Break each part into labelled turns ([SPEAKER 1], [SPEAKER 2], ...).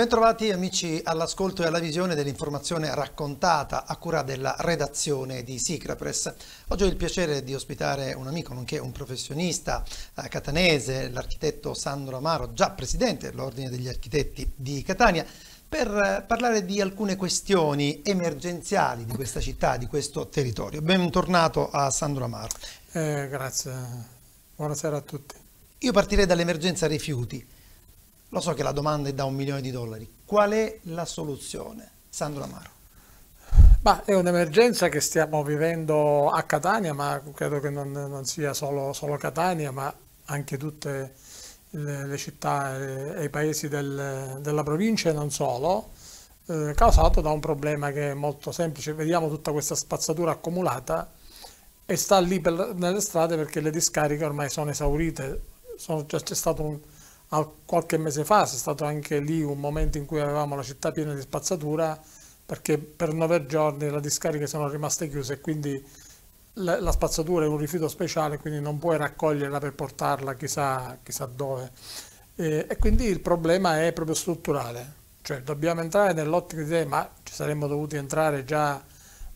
[SPEAKER 1] Bentrovati amici all'ascolto e alla visione dell'informazione raccontata a cura della redazione di Sicrapress. Oggi ho il piacere di ospitare un amico, nonché un professionista eh, catanese, l'architetto Sandro Amaro, già presidente dell'Ordine degli Architetti di Catania, per eh, parlare di alcune questioni emergenziali di questa città, di questo territorio. Bentornato a Sandro Amaro. Eh, grazie, buonasera a tutti. Io partirei dall'emergenza rifiuti lo so che la domanda è da un milione di dollari. Qual è la soluzione? Sandro Amaro. Ma è un'emergenza che stiamo
[SPEAKER 2] vivendo a Catania, ma credo che non, non sia solo, solo, Catania, ma anche tutte le, le città e, i paesi del, della provincia e non solo, eh, causato da un problema che è molto semplice. Vediamo tutta questa spazzatura accumulata e sta lì per, nelle strade perché le discariche ormai sono esaurite. Sono, c'è stato un, qualche mese fa c'è stato anche lì un momento in cui avevamo la città piena di spazzatura perché per nove giorni le discariche sono rimaste chiuse e quindi la, la, spazzatura è un rifiuto speciale quindi non puoi raccoglierla per portarla chissà, chissà dove e, e, quindi il problema è proprio strutturale cioè dobbiamo entrare nell'ottica di idee ma ci saremmo dovuti entrare già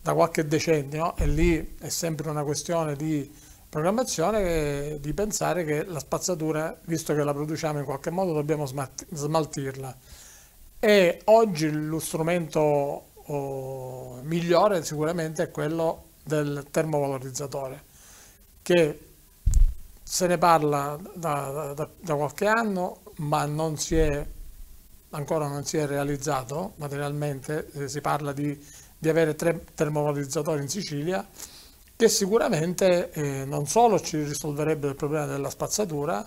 [SPEAKER 2] da qualche decennio e lì è sempre una questione di programmazione di pensare che la spazzatura, visto che la produciamo in qualche modo, dobbiamo smaltirla. E oggi lo strumento oh, migliore sicuramente è quello del termovalorizzatore, che se ne parla da, da, da qualche anno, ma non si è, ancora non si è realizzato materialmente, si parla di, di avere tre termovalorizzatori in Sicilia, che sicuramente eh, non solo ci risolverebbero il problema della spazzatura,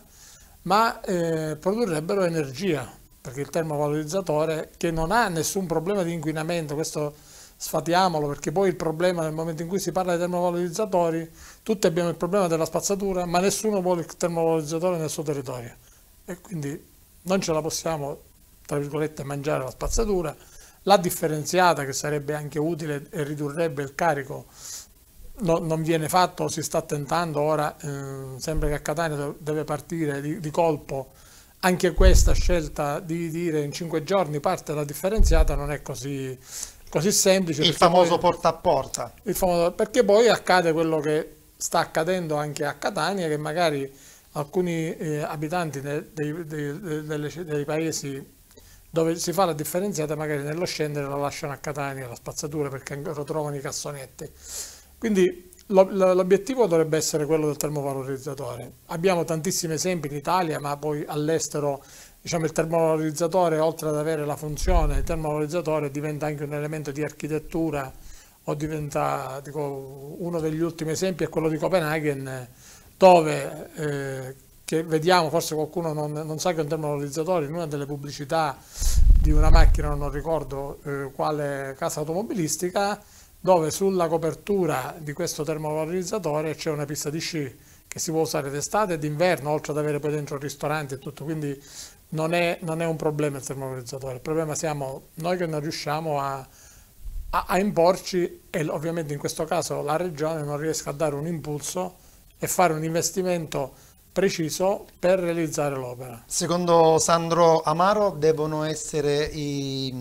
[SPEAKER 2] ma eh, produrrebbero energia, perché il termovalorizzatore che non ha nessun problema di inquinamento, questo sfatiamolo, perché poi il problema nel momento in cui si parla di termovalorizzatori, tutti abbiamo il problema della spazzatura, ma nessuno vuole il termovalorizzatore nel suo territorio e quindi non ce la possiamo, tra virgolette, mangiare la spazzatura, la differenziata che sarebbe anche utile e ridurrebbe il carico no, non viene fatto, si sta tentando ora, eh, sembra che a Catania deve partire di, di colpo anche questa scelta di dire in cinque giorni parte la differenziata non è così, così semplice. Il famoso
[SPEAKER 1] poi, porta a porta.
[SPEAKER 2] Famoso, perché poi accade quello che sta accadendo anche a Catania, che magari alcuni eh, abitanti dei, dei, dei, dei, paesi dove si fa la differenziata magari nello scendere la lasciano a Catania la spazzatura perché lo trovano i cassonetti. Quindi l'obiettivo dovrebbe essere quello del termovalorizzatore. Abbiamo tantissimi esempi in Italia, ma poi all'estero diciamo, il termovalorizzatore, oltre ad avere la funzione, il termovalorizzatore diventa anche un elemento di architettura o diventa, dico, uno degli ultimi esempi è quello di Copenaghen, dove eh, che vediamo, forse qualcuno non, non, sa che è un termovalorizzatore, in una delle pubblicità di una macchina, non ricordo eh, quale casa automobilistica, dove sulla copertura di questo termovalorizzatore c'è una pista di sci che si può usare d'estate e d'inverno, oltre ad avere poi dentro ristoranti e tutto, quindi non è, non è un problema il termovalorizzatore, il problema siamo noi che non riusciamo a, a, a imporci e ovviamente in questo caso la regione non riesce a dare un impulso e fare un investimento preciso
[SPEAKER 1] per realizzare l'opera. Secondo Sandro Amaro devono essere i,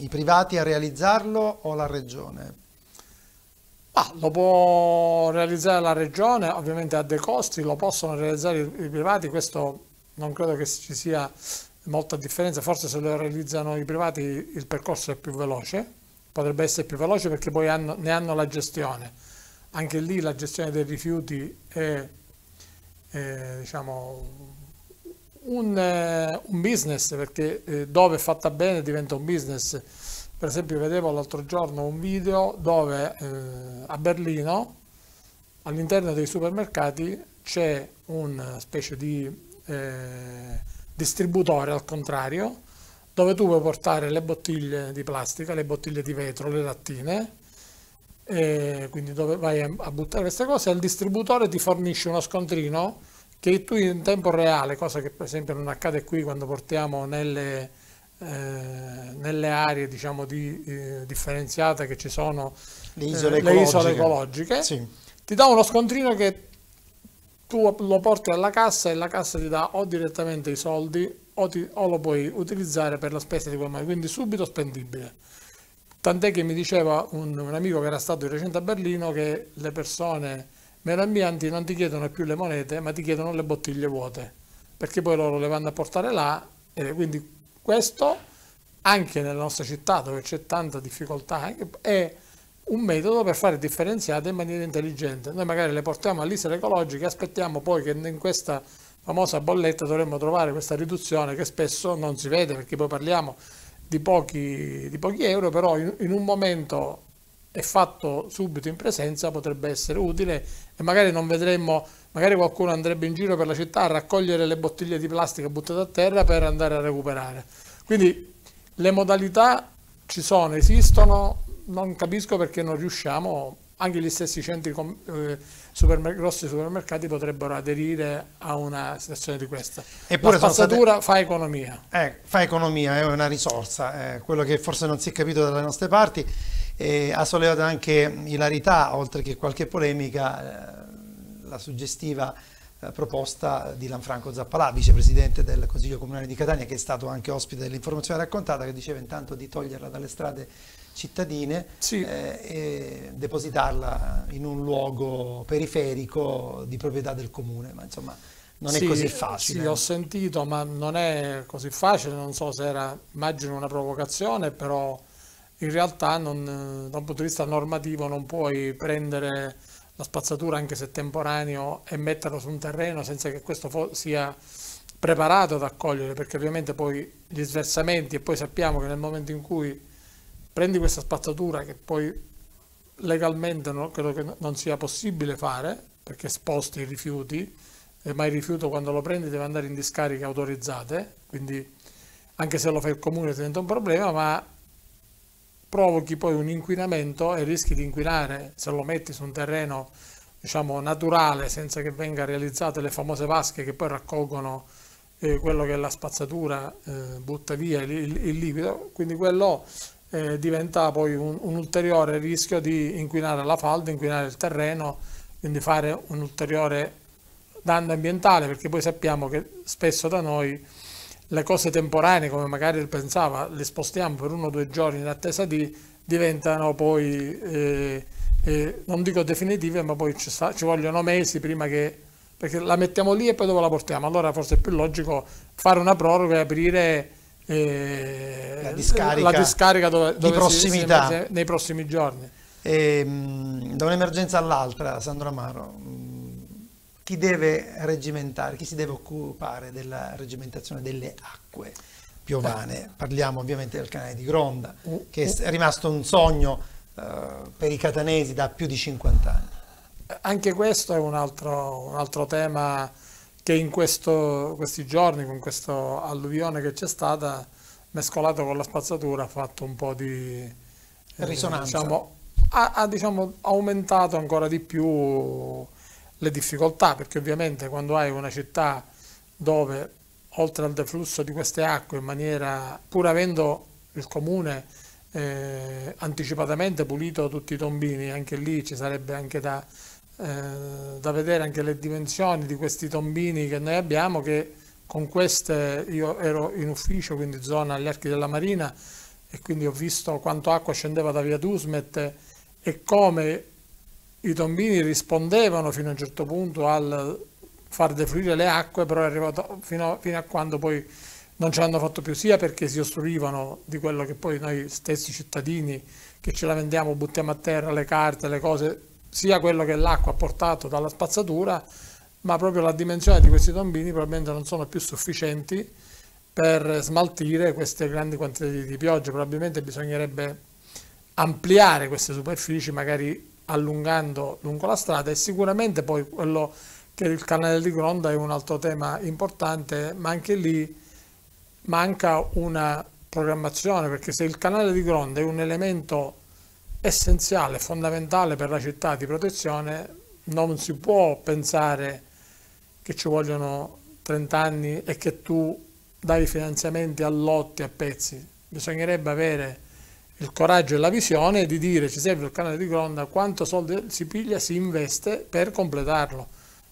[SPEAKER 1] i, privati a realizzarlo o la regione? Ah, lo
[SPEAKER 2] può realizzare la regione, ovviamente ha dei costi, lo possono realizzare i privati, questo non credo che ci sia molta differenza, forse se lo realizzano i privati il percorso è più veloce, potrebbe essere più veloce perché poi hanno, ne hanno la gestione, anche lì la gestione dei rifiuti è, è diciamo, un, eh, un, business perché eh, dove è fatta bene diventa un business per esempio vedevo l'altro giorno un video dove eh, a Berlino all'interno dei supermercati c'è una eh, specie di eh, distributore al contrario dove tu puoi portare le bottiglie di plastica, le bottiglie di vetro, le lattine, quindi dove vai a buttare queste cose, e il distributore ti fornisce uno scontrino che tu in tempo reale, cosa che per esempio non accade qui quando portiamo nelle eh, nelle aree diciamo, di, eh, differenziate che ci sono le eh, isole ecologiche, le isole ecologiche sì. ti dà uno scontrino che tu lo porti alla cassa e la cassa ti dà o direttamente i soldi o, ti, o lo puoi utilizzare per la spesa di quel mare, quindi subito spendibile. Tant'è che mi diceva un, un, amico che era stato di recente a Berlino che le persone meno ambienti non ti chiedono più le monete ma ti chiedono le bottiglie vuote perché poi loro le vanno a portare là e quindi questo anche nella nostra città dove c'è tanta difficoltà è un metodo per fare differenziate in maniera intelligente. Noi magari le portiamo all'isola ecologica, aspettiamo poi che in questa famosa bolletta dovremmo trovare questa riduzione che spesso non si vede perché poi parliamo di pochi, di pochi euro, però in, in un momento è fatto subito in presenza potrebbe essere utile e magari non vedremmo, magari qualcuno andrebbe in giro per la città a raccogliere le bottiglie di plastica buttate a terra per andare a recuperare. Quindi le modalità ci sono, esistono, non capisco perché non riusciamo, anche gli stessi centri eh, supermer grossi supermercati potrebbero aderire a una situazione di questa. Eppure la spazzatura state... fa
[SPEAKER 1] economia. Eh, fa economia, è una risorsa, è quello che forse non si è capito dalle nostre parti e ha sollevato anche ilarità, oltre che qualche polemica, eh, la suggestiva eh, proposta di Lanfranco Zappalà, vicepresidente del Consiglio Comunale di Catania, che è stato anche ospite dell'informazione raccontata, che diceva intanto di toglierla dalle strade cittadine sì. eh, e depositarla in un luogo periferico di proprietà del comune, ma insomma non sì, è così facile. Sì, ho sentito,
[SPEAKER 2] ma non è così facile, non so se era, immagino una provocazione, però in realtà non, eh, da un punto di vista normativo non puoi prendere la spazzatura anche se temporaneo e metterlo su un terreno senza che questo sia preparato ad accogliere perché ovviamente poi gli sversamenti e poi sappiamo che nel momento in cui prendi questa spazzatura che poi legalmente non, credo che non sia possibile fare perché sposti i rifiuti e mai rifiuto quando lo prendi deve andare in discariche autorizzate quindi anche se lo fa il comune diventa un problema ma provochi poi un inquinamento e rischi di inquinare se lo metti su un terreno diciamo naturale senza che venga realizzate le famose vasche che poi raccolgono eh, quello che è la spazzatura eh, butta via il, il, il, liquido quindi quello eh, diventa poi un, un ulteriore rischio di inquinare la falda inquinare il terreno quindi fare un ulteriore danno ambientale perché poi sappiamo che spesso da noi le cose temporanee, come magari pensava, le spostiamo per uno o due giorni in attesa di, diventano poi, eh, eh, non dico definitive, ma poi ci, sta, ci vogliono mesi prima che perché la mettiamo lì e poi dove la portiamo? Allora forse è più logico fare una proroga e aprire eh, la discarica, la discarica dove, dove prossimità. Si, si,
[SPEAKER 1] nei prossimi giorni. E, ehm, da un'emergenza all'altra, Sandro Amaro, chi deve reggimentare, chi si deve occupare della reggimentazione delle acque piovane? Eh. Parliamo ovviamente del canale di Gronda, che è rimasto un sogno eh, per i catanesi da più di 50 anni.
[SPEAKER 2] Anche questo è un altro, un altro tema che in questo, questi giorni, con questo alluvione che c'è stata, mescolato con la spazzatura, ha fatto un po' di eh,
[SPEAKER 1] risonanza. diciamo,
[SPEAKER 2] ha, ha diciamo, aumentato ancora di più le difficoltà, perché ovviamente quando hai una città dove oltre al deflusso di queste acque in maniera, pur avendo il comune eh, anticipatamente pulito tutti i tombini, anche lì ci sarebbe anche da, eh, da vedere anche le dimensioni di questi tombini che noi abbiamo, che con queste io ero in ufficio, quindi zona agli archi della Marina, e quindi ho visto quanto acqua scendeva da via Dusmet e come i tombini rispondevano fino a un certo punto al far defluire le acque, però è arrivato fino a, fino a quando poi non ce l'hanno fatto più sia perché si ostruivano di quello che poi noi stessi cittadini che ce la vendiamo, buttiamo a terra le carte, le cose, sia quello che l'acqua ha portato dalla spazzatura, ma proprio la dimensione di questi tombini probabilmente non sono più sufficienti per smaltire queste grandi quantità di pioggia, probabilmente bisognerebbe ampliare queste superfici, magari allungando lungo la strada e sicuramente poi quello che il canale di Gronda è un altro tema importante, ma anche lì manca una programmazione, perché se il canale di Gronda è un elemento essenziale, fondamentale per la città di protezione, non si può pensare che ci vogliono 30 anni e che tu dai finanziamenti a lotti, a pezzi. Bisognerebbe avere il coraggio e la visione di dire ci serve il canale di Gronda, quanto soldi si piglia, si investe per completarlo,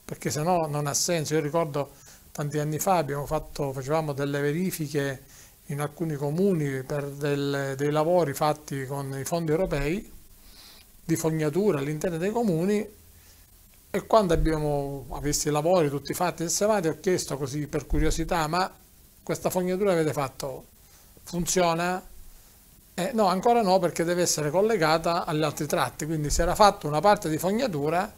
[SPEAKER 2] perché se no non ha senso. Io ricordo tanti anni fa abbiamo fatto, facevamo delle verifiche in alcuni comuni per del, dei lavori fatti con i fondi europei di fognatura all'interno dei comuni e quando abbiamo visto i lavori tutti fatti e servati ho chiesto così per curiosità ma questa fognatura avete fatto funziona? Eh, no, ancora no perché deve essere collegata agli altri tratti, quindi si era fatta una parte di fognatura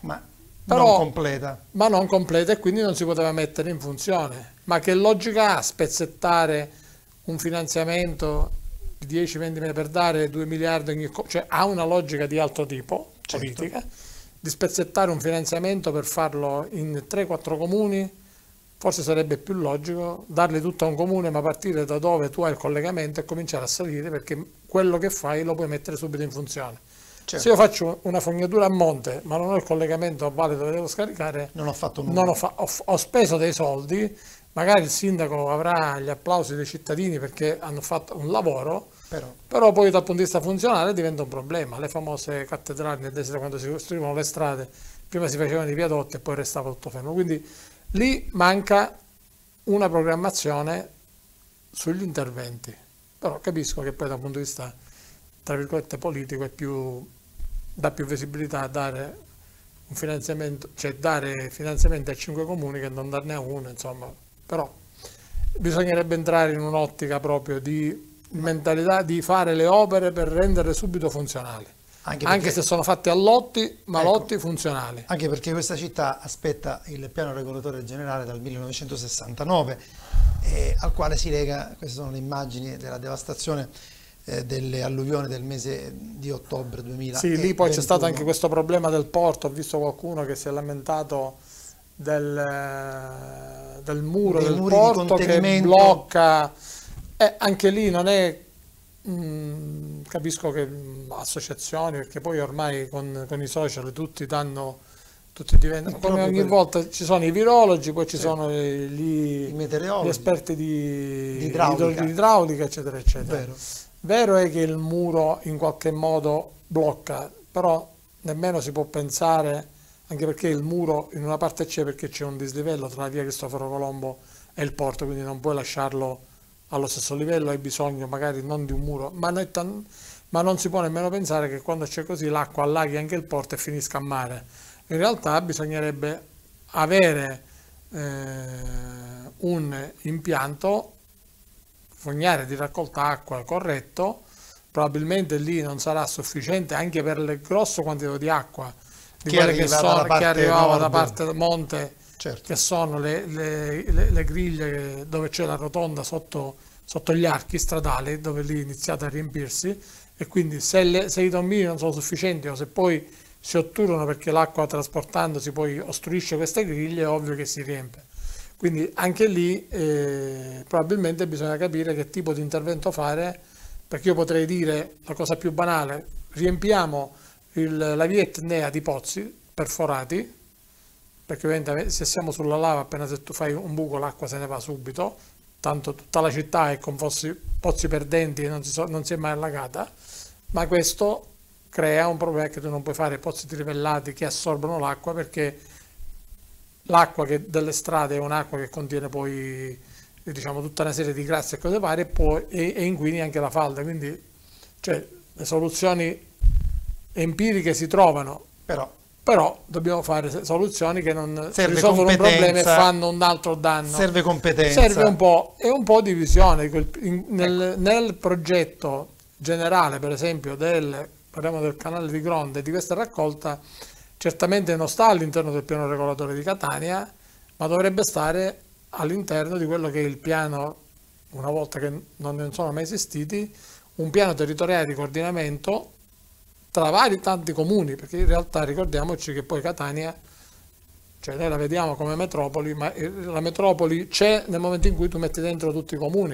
[SPEAKER 2] ma però, non completa. Ma non completa e quindi non si poteva mettere in funzione. Ma che logica ha spezzettare un finanziamento di 10-20 mila per dare 2 miliardi ogni Cioè ha una logica di altro tipo, certo. politica, di spezzettare un finanziamento per farlo in 3-4 comuni Forse sarebbe più logico darle tutto a un comune, ma partire da dove tu hai il collegamento e cominciare a salire perché quello che fai lo puoi mettere subito in funzione. Certo. Se io certo. faccio una fognatura a monte, ma non ho il collegamento a valle dove devo scaricare, non ho fatto nulla. Ho, fa- ho, ho speso dei soldi, magari il sindaco avrà gli applausi dei cittadini perché hanno fatto un lavoro, però, però poi dal punto di vista funzionale diventa un problema. Le famose cattedrali nel deserto quando si costruivano le strade, prima si facevano i viadotti e poi restava tutto fermo. Quindi Lì manca una programmazione sugli interventi, però capisco che poi dal punto di vista, tra virgolette, politico è più, dà più visibilità a dare un finanziamento, cioè dare finanziamenti a cinque comuni che non darne a uno, insomma, però bisognerebbe entrare in un'ottica proprio di mentalità di fare le opere per renderle subito funzionali. Anche, perché, anche, se sono fatti a lotti, ma ecco, lotti
[SPEAKER 1] funzionali. Anche perché questa città aspetta il piano regolatore generale dal 1969, eh, al quale si lega, queste sono le immagini della devastazione eh, delle alluvioni del mese di ottobre 2000. Sì, lì poi c'è stato anche questo
[SPEAKER 2] problema del porto, ho visto qualcuno che si è lamentato del, eh, del muro Dei del porto che blocca... Eh, anche lì non è Mm, capisco che mm, associazioni, perché poi ormai con, con i social tutti danno tutti diventano come ogni per... volta ci sono i virologi, poi ci sì. sono gli, gli, esperti di, di, idraulica. di idraulica. eccetera, eccetera. Vero. Vero. è che il muro in qualche modo blocca, però nemmeno si può pensare, anche perché il muro in una parte c'è perché c'è un dislivello tra la via Cristoforo Colombo e il porto, quindi non puoi lasciarlo allo stesso livello, hai bisogno magari non di un muro, ma, non, ma non si può nemmeno pensare che quando c'è così l'acqua allaghi anche il porto e finisca a mare. In realtà bisognerebbe avere eh, un impianto fognare di raccolta acqua corretto, probabilmente lì non sarà sufficiente anche per il grosso quantità di acqua di che quelle che, sono, che arrivava nord. da parte del monte certo. che sono le, le, le, le griglie dove c'è la rotonda sotto, sotto, gli archi stradali, dove lì iniziate a riempirsi, e quindi se, se i tombini non sono sufficienti o se poi si otturano perché l'acqua trasportandosi poi ostruisce queste griglie, è ovvio che si riempie. Quindi anche lì eh, probabilmente bisogna capire che tipo di intervento fare, perché io potrei dire la cosa più banale, riempiamo il, la via di pozzi perforati, perché ovviamente se siamo sulla lava appena se tu fai un buco l'acqua se ne va subito, tanto tutta la città è con pozzi, pozzi perdenti e non si, so, non si è mai allagata, ma questo crea un problema che tu non puoi fare pozzi trivellati che assorbono l'acqua perché l'acqua delle strade è un'acqua che contiene poi diciamo tutta una serie di grassi e cose varie e, poi, e, e inquini anche la falda quindi cioè, le soluzioni empiriche si trovano però però dobbiamo fare soluzioni che non serve risolvono un problema e fanno un altro danno. Serve competenza. Serve un po', e un po' di visione. Nel, ecco. nel, progetto generale, per esempio, del, del canale di Gronde, di questa raccolta, certamente non sta all'interno del piano regolatore di Catania, ma dovrebbe stare all'interno di quello che è il piano, una volta che non ne sono mai esistiti, un piano territoriale di coordinamento tra vari tanti comuni, perché in realtà ricordiamoci che poi Catania, cioè noi la vediamo come metropoli, ma la metropoli c'è nel momento in cui tu metti dentro tutti i comuni.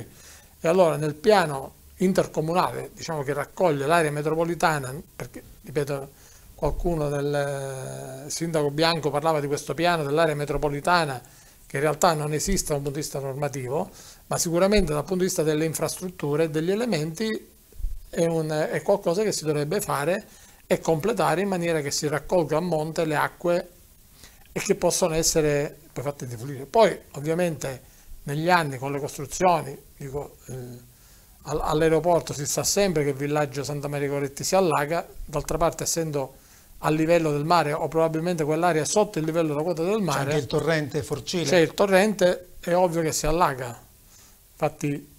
[SPEAKER 2] E allora nel piano intercomunale, diciamo che raccoglie l'area metropolitana, perché ripeto qualcuno del eh, sindaco Bianco parlava di questo piano dell'area metropolitana che in realtà non esiste da un punto di vista normativo, ma sicuramente dal punto di vista delle infrastrutture e degli elementi è, un, è qualcosa che si dovrebbe fare e completare in maniera che si raccolga a monte le acque e che possono essere poi fatte defluire. Poi ovviamente negli anni con le costruzioni, dico, eh, all'aeroporto si sa sempre che il villaggio Santa Maria Coretti si allaga, d'altra parte essendo a livello del mare o probabilmente quell'area sotto il livello della quota del mare. C'è il torrente Forcile. C'è il torrente, è ovvio che si allaga. Infatti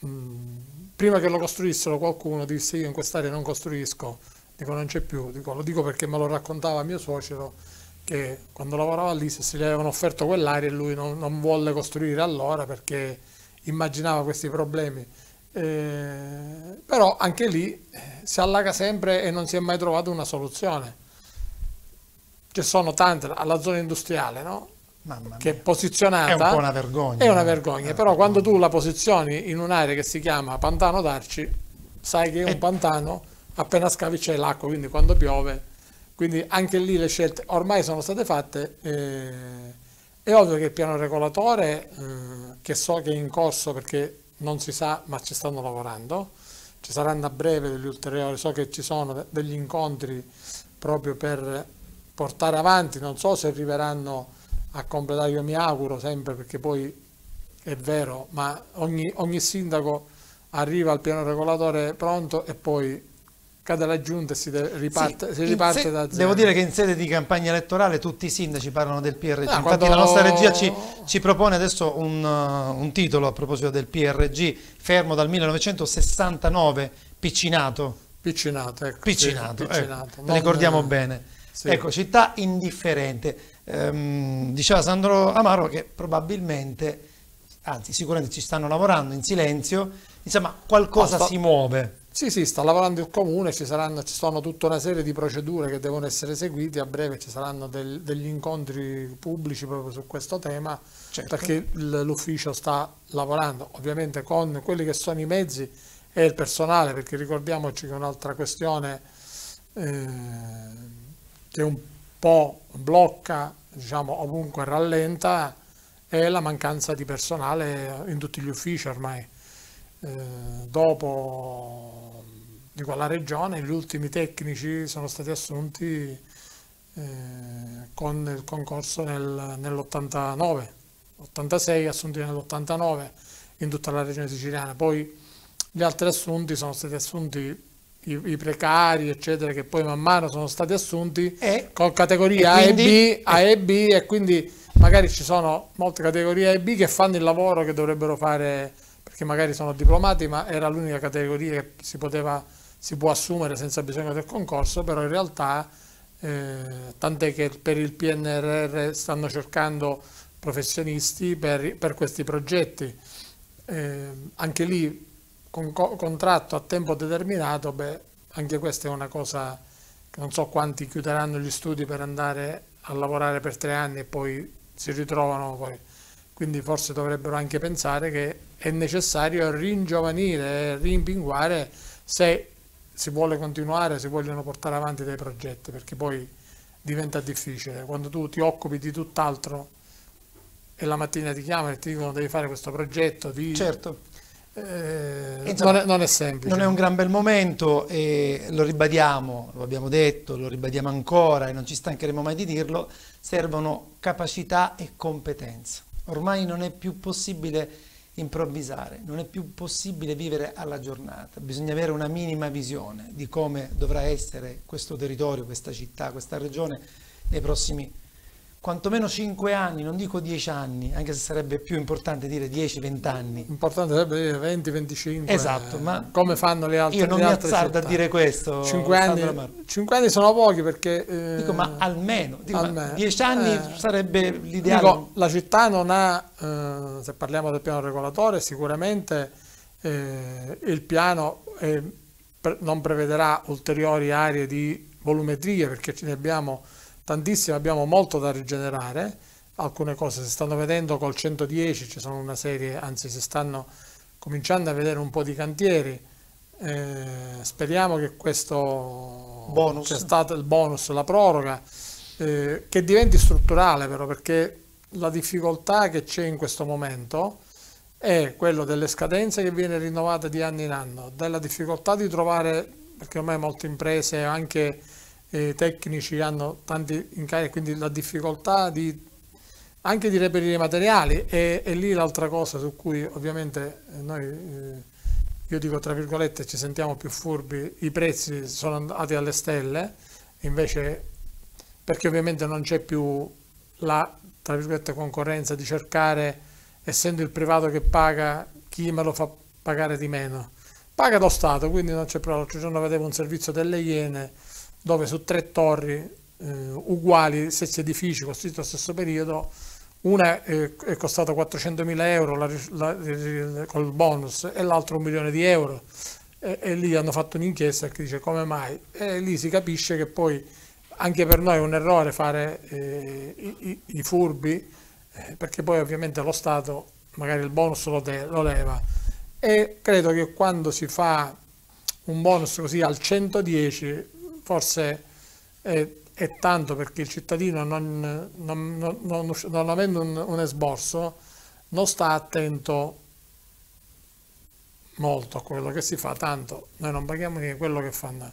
[SPEAKER 2] mh, mm, prima che lo costruissero qualcuno disse io in quest'area non costruisco, dico non c'è più, dico, lo dico perché me lo raccontava mio suocero che quando lavorava lì se gli avevano offerto quell'area e lui non, non, volle costruire allora perché immaginava questi problemi. Eh, però anche lì eh, si allaga sempre e non si è mai trovata una soluzione. Ci sono tante, alla zona industriale, no? che è posizionata. È un po' una
[SPEAKER 1] vergogna. È una
[SPEAKER 2] eh. vergogna, però quando tu la posizioni in un'area che si chiama Pantano d'Arci, sai che è un eh. pantano, appena scavi c'è l'acqua, quindi quando piove. Quindi anche lì le scelte ormai sono state fatte. Eh, è ovvio che il piano regolatore, eh, che so che è in corso perché non si sa, ma ci stanno lavorando, ci saranno a breve degli ulteriori, so che ci sono degli incontri proprio per portare avanti, non so se arriveranno a completare, io mi auguro sempre perché poi è vero, ma ogni, ogni sindaco arriva al piano regolatore pronto e poi cade la giunta e si, riparte, sì, si riparte se, da zero. Devo dire che in sede di
[SPEAKER 1] campagna elettorale tutti i sindaci parlano del PRG. Ah, Infatti quando... la nostra regia ci, ci propone adesso un, uh, un, titolo a proposito del PRG, fermo dal 1969, Piccinato. Piccinato, ecco. Piccinato, sì, piccinato, eh, piccinato. ricordiamo bene. Sì. Ecco, città indifferente ehm, diceva Sandro Amaro che probabilmente, anzi sicuramente ci stanno lavorando in silenzio, insomma qualcosa ah, sta... si muove. Sì, sì, sta lavorando il comune, ci, saranno, ci sono tutta una serie di procedure che devono essere seguite, a breve
[SPEAKER 2] ci saranno del, degli incontri pubblici proprio su questo tema, certo. perché l'ufficio sta lavorando ovviamente con quelli che sono i mezzi e il personale, perché ricordiamoci che un'altra questione eh, che un po' blocca diciamo, ovunque rallenta è la mancanza di personale in tutti gli uffici ormai. Eh, dopo di quella regione gli ultimi tecnici sono stati assunti eh, con il concorso nel, nell'89, 86 assunti nell'89 in tutta la regione siciliana, poi gli altri assunti sono stati assunti i, i, precari, eccetera, che poi man mano sono stati assunti e, con categoria e quindi, A, e B, A e B e quindi magari ci sono molte categorie A e B che fanno il lavoro che dovrebbero fare perché magari sono diplomati, ma era l'unica categoria che si poteva si può assumere senza bisogno del concorso, però in realtà eh, tant'è che per il PNRR stanno cercando professionisti per, per questi progetti. Eh, anche lì con co contratto a tempo determinato, beh, anche questa è una cosa che non so quanti chiuderanno gli studi per andare a lavorare per tre anni e poi si ritrovano poi. Quindi forse dovrebbero anche pensare che è necessario ringiovanire, rimpinguare se si vuole continuare, si vogliono portare avanti dei progetti, perché poi diventa difficile. Quando tu ti occupi di tutt'altro e la mattina ti chiamano e ti dicono devi fare questo progetto di certo. Eh, Insomma, non, è, non, è, semplice. Non è un gran bel
[SPEAKER 1] momento e lo ribadiamo, lo abbiamo detto, lo ribadiamo ancora e non ci stancheremo mai di dirlo, servono capacità e competenza. Ormai non è più possibile improvvisare, non è più possibile vivere alla giornata, bisogna avere una minima visione di come dovrà essere questo territorio, questa città, questa regione nei prossimi anni quantomeno 5 anni, non dico 10 anni, anche se sarebbe più importante dire 10-20 anni. Importante sarebbe dire 20-25. Esatto, ma come fanno le altre Io non mi azzardo a dire questo. 5 anni,
[SPEAKER 2] 5 anni, sono pochi perché... Eh, dico, ma almeno, dico, almeno ma 10 anni eh, sarebbe l'ideale. la città non ha,
[SPEAKER 1] eh,
[SPEAKER 2] se parliamo del piano regolatore, sicuramente eh, il piano eh, non prevederà ulteriori aree di volumetria perché ce ne abbiamo tantissime, abbiamo molto da rigenerare, alcune cose si stanno vedendo col 110, ci sono una serie, anzi si stanno cominciando a vedere un po' di cantieri, eh, speriamo che questo bonus. c'è stato il bonus, la proroga, eh, che diventi strutturale però perché la difficoltà che c'è in questo momento è quello delle scadenze che viene rinnovata di anno in anno, della difficoltà di trovare, perché ormai molte imprese anche eh, tecnici hanno tanti incarichi, quindi la difficoltà di, anche di reperire materiali e, e lì l'altra cosa su cui ovviamente noi, eh, io dico tra virgolette, ci sentiamo più furbi, i prezzi sono andati alle stelle, invece perché ovviamente non c'è più la tra virgolette concorrenza di cercare, essendo il privato che paga, chi me lo fa pagare di meno. Paga lo Stato, quindi non c'è problema. L'altro giorno vedevo un servizio delle Iene dove su tre torri eh, uguali, stessi edifici costruiti allo stesso periodo, una è costata 400.000 euro la, la, col bonus e l'altra un milione di euro e, e, lì hanno fatto un'inchiesta che dice come mai e lì si capisce che poi anche per noi è un errore fare eh, i, i, furbi eh, perché poi ovviamente lo Stato magari il bonus lo, te, lo leva e credo che quando si fa un bonus così al 110 forse è, è tanto perché il cittadino, non, non, non, non avendo un, un, esborso, non sta attento molto a quello che si fa, tanto noi non paghiamo neanche quello che fanno.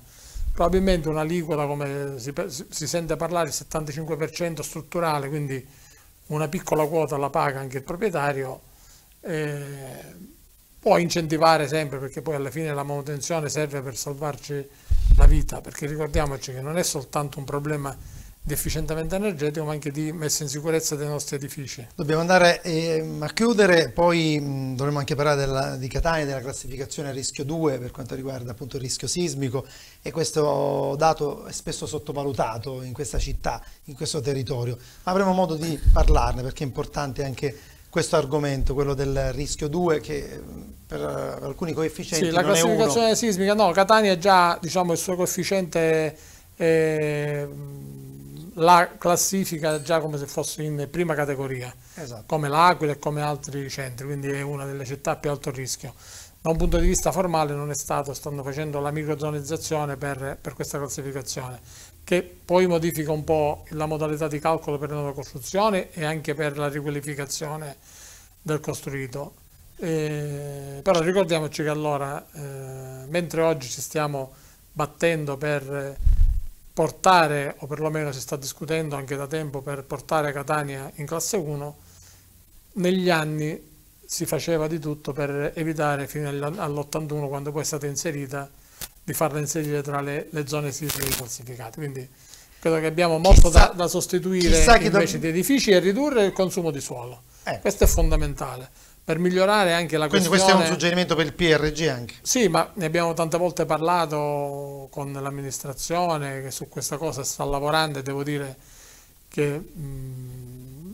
[SPEAKER 2] Probabilmente un'aliquota, come si, si sente parlare, il 75% strutturale, quindi una piccola quota la paga anche il proprietario, eh, può incentivare sempre perché poi alla fine la manutenzione serve per salvarci la vita, perché ricordiamoci che non è soltanto un problema di efficientamento energetico ma anche di messa in sicurezza dei nostri edifici.
[SPEAKER 1] Dobbiamo andare eh, a chiudere, poi mh, mm, dovremo anche parlare della, di Catania, della classificazione a rischio 2 per quanto riguarda appunto il rischio sismico e questo dato è spesso sottovalutato in questa città, in questo territorio, ma avremo modo di parlarne perché è importante anche questo argomento, quello del rischio 2, che eh, per eh, alcuni coefficienti... Sì, la classificazione
[SPEAKER 2] sismica, no, Catania è già diciamo, il suo coefficiente eh, la classifica già come se fosse in prima categoria, esatto. come l'Aquila e come altri centri, quindi è una delle città a più alto rischio. Da un punto di vista formale non è stato, stanno facendo la microzonizzazione per, per questa classificazione, che poi modifica un po' la modalità di calcolo per la nuova costruzione e anche per la riqualificazione del costruito. Eh, però ricordiamoci che allora, eh, mentre oggi ci stiamo battendo per portare, o perlomeno si sta discutendo anche da tempo per portare Catania in classe 1, negli anni si faceva di tutto per evitare fino all'81 quando poi è stata inserita di farla inserire tra le, le zone sismiche classificate. Quindi credo che abbiamo molto da, da, sostituire invece da... di edifici e ridurre il consumo di suolo. Eh. Questo è fondamentale per migliorare anche la Quindi questione... questo è un suggerimento per il PRG anche? Sì, ma ne abbiamo tante volte parlato con l'amministrazione che su questa cosa sta lavorando e devo dire che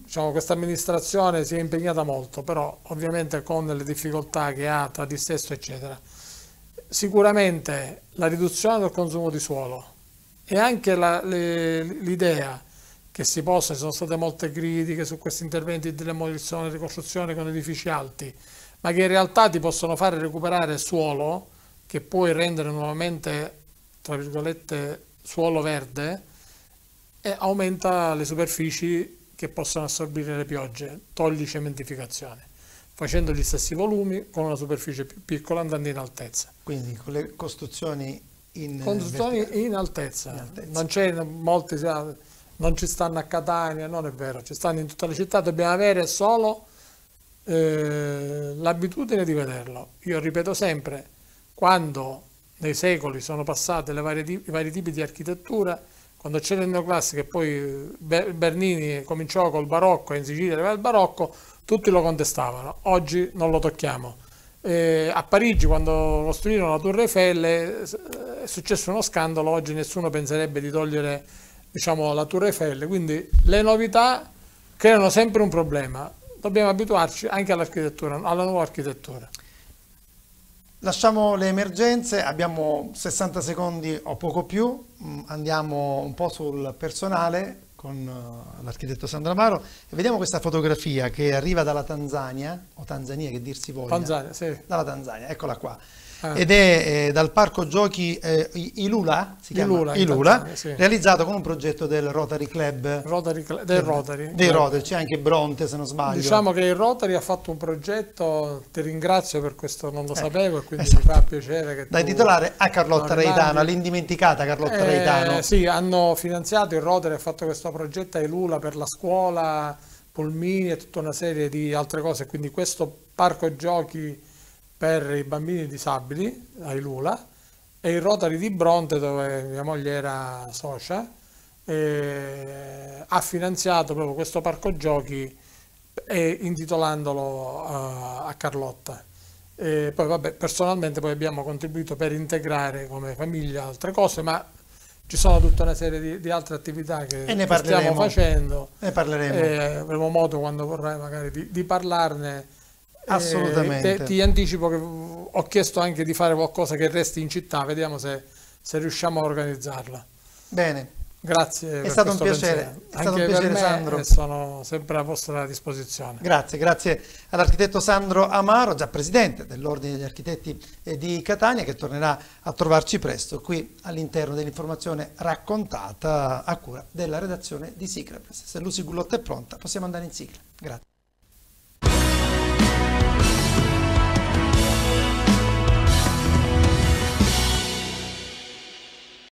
[SPEAKER 2] diciamo, questa amministrazione si è impegnata molto, però ovviamente con le difficoltà che ha tra di stesso, eccetera. Sicuramente la riduzione del consumo di suolo e anche l'idea che si possa, ci sono state molte critiche su questi interventi di demolizione e ricostruzione con edifici alti, ma che in realtà ti possono fare recuperare suolo che puoi rendere nuovamente, tra virgolette, suolo verde e aumenta le superfici che possono assorbire le piogge, togli cementificazione facendo gli stessi volumi con una superficie più piccola andando in altezza. Quindi con le costruzioni in, eh, costruzioni in altezza. In altezza. Non c'è molti non ci stanno a Catania, non è vero, ci stanno in tutte le città, dobbiamo avere solo eh, l'abitudine di vederlo. Io ripeto sempre, quando nei secoli sono passati i vari tipi di architettura, quando c'era il neoclassico e poi eh, Bernini cominciò col barocco e in Sicilia arrivava il barocco, tutti lo contestavano, oggi non lo tocchiamo. Eh, a Parigi quando costruirono la Torre Eiffel eh, è successo uno scandalo, oggi nessuno penserebbe di togliere diciamo, la Tour Eiffel, quindi le novità creano sempre un problema, dobbiamo abituarci anche
[SPEAKER 1] all'architettura, alla nuova architettura. Lasciamo le emergenze, abbiamo 60 secondi o poco più, mm, andiamo un po' sul personale con eh, l'architetto Sandro Amaro e vediamo questa fotografia che arriva dalla Tanzania, o Tanzania che dir si voglia. Tanzania, sì. Dalla Tanzania, eccola qua ah. ed è eh, dal parco giochi eh, Ilula, si chiama Ilula, Ilula sì. realizzato con un progetto del Rotary Club. Rotary Cl del Rotary. Dei ecco. Rotary, c'è anche Bronte se non sbaglio. Diciamo
[SPEAKER 2] che il Rotary ha fatto un progetto, ti ringrazio per questo, non lo eh, sapevo e quindi esatto. mi fa piacere che Dai titolare a Carlotta Reitano,
[SPEAKER 1] all'indimenticata Carlotta eh, Reitano.
[SPEAKER 2] Sì, hanno finanziato il Rotary, ha fatto questo progetto a Ilula per la scuola, polmini e tutta una serie di altre cose, quindi questo parco giochi per i bambini disabili a Ilula e il Rotary di Bronte dove mia moglie era socia ha finanziato proprio questo parco giochi e intitolandolo eh, a Carlotta. E poi vabbè, personalmente poi abbiamo contribuito per integrare come famiglia altre cose, ma ci sono tutta una serie di, di altre attività che, stiamo facendo. Ne parleremo. E avremo modo quando vorrai magari di, di parlarne eh, Assolutamente. Eh, ti anticipo che ho chiesto anche di fare qualcosa che resti in città, vediamo se, se riusciamo a organizzarla. Bene. Grazie. È stato un piacere. Pensiero. È stato anche un piacere, Sandro. Sono sempre a vostra disposizione. Grazie,
[SPEAKER 1] grazie all'architetto Sandro Amaro, già presidente dell'Ordine degli Architetti eh, di Catania, che tornerà a trovarci presto qui all'interno dell'informazione raccontata a cura della redazione di Sigla. Se Lucy Gullotta è pronta, possiamo andare in sigla. Grazie.